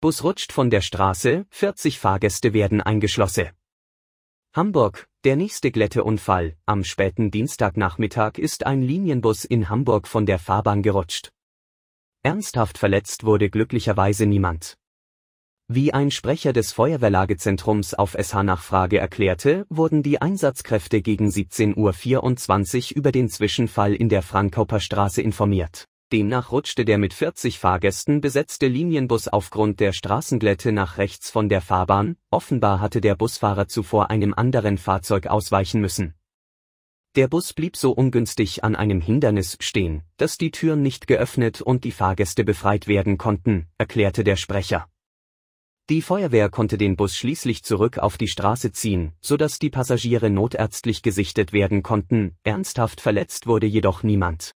Bus rutscht von der Straße, 40 Fahrgäste werden eingeschlossen. Hamburg, der nächste Glätteunfall. Am späten Dienstagnachmittag ist ein Linienbus in Hamburg von der Fahrbahn gerutscht. Ernsthaft verletzt wurde glücklicherweise niemand. Wie ein Sprecher des Feuerwehrlagezentrums auf SH-Nachfrage erklärte, wurden die Einsatzkräfte gegen 17.24 Uhr über den Zwischenfall in der Frankauper Straße informiert. Demnach rutschte der mit 40 Fahrgästen besetzte Linienbus aufgrund der Straßenglätte nach rechts von der Fahrbahn, offenbar hatte der Busfahrer zuvor einem anderen Fahrzeug ausweichen müssen. Der Bus blieb so ungünstig an einem Hindernis stehen, dass die Türen nicht geöffnet und die Fahrgäste befreit werden konnten, erklärte der Sprecher. Die Feuerwehr konnte den Bus schließlich zurück auf die Straße ziehen, sodass die Passagiere notärztlich gesichtet werden konnten, ernsthaft verletzt wurde jedoch niemand.